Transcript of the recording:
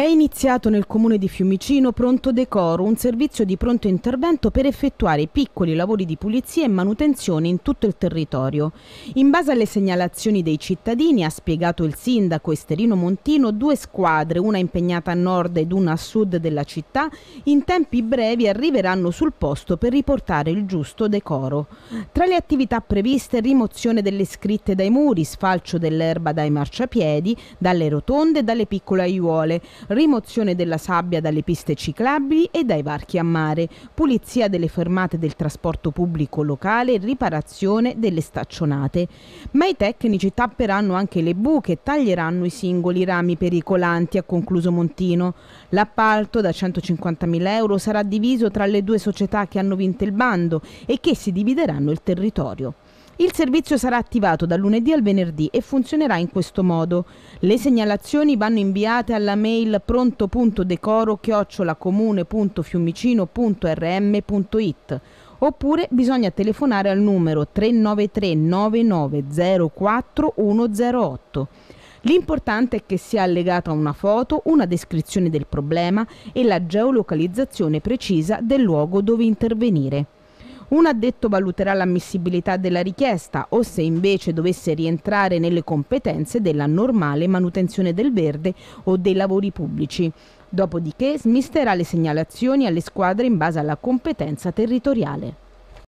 È iniziato nel comune di Fiumicino Pronto Decoro, un servizio di pronto intervento per effettuare piccoli lavori di pulizia e manutenzione in tutto il territorio. In base alle segnalazioni dei cittadini, ha spiegato il sindaco Esterino Montino, due squadre, una impegnata a nord ed una a sud della città, in tempi brevi arriveranno sul posto per riportare il giusto decoro. Tra le attività previste, rimozione delle scritte dai muri, sfalcio dell'erba dai marciapiedi, dalle rotonde e dalle piccole aiuole, rimozione della sabbia dalle piste ciclabili e dai varchi a mare, pulizia delle fermate del trasporto pubblico locale e riparazione delle staccionate. Ma i tecnici tapperanno anche le buche e taglieranno i singoli rami pericolanti, ha concluso Montino. L'appalto da 150.000 euro sarà diviso tra le due società che hanno vinto il bando e che si divideranno il territorio. Il servizio sarà attivato dal lunedì al venerdì e funzionerà in questo modo. Le segnalazioni vanno inviate alla mail pronto.decoro-comune.fiumicino.rm.it oppure bisogna telefonare al numero 393 9904 108. L'importante è che sia allegata una foto, una descrizione del problema e la geolocalizzazione precisa del luogo dove intervenire. Un addetto valuterà l'ammissibilità della richiesta o se invece dovesse rientrare nelle competenze della normale manutenzione del verde o dei lavori pubblici. Dopodiché smisterà le segnalazioni alle squadre in base alla competenza territoriale.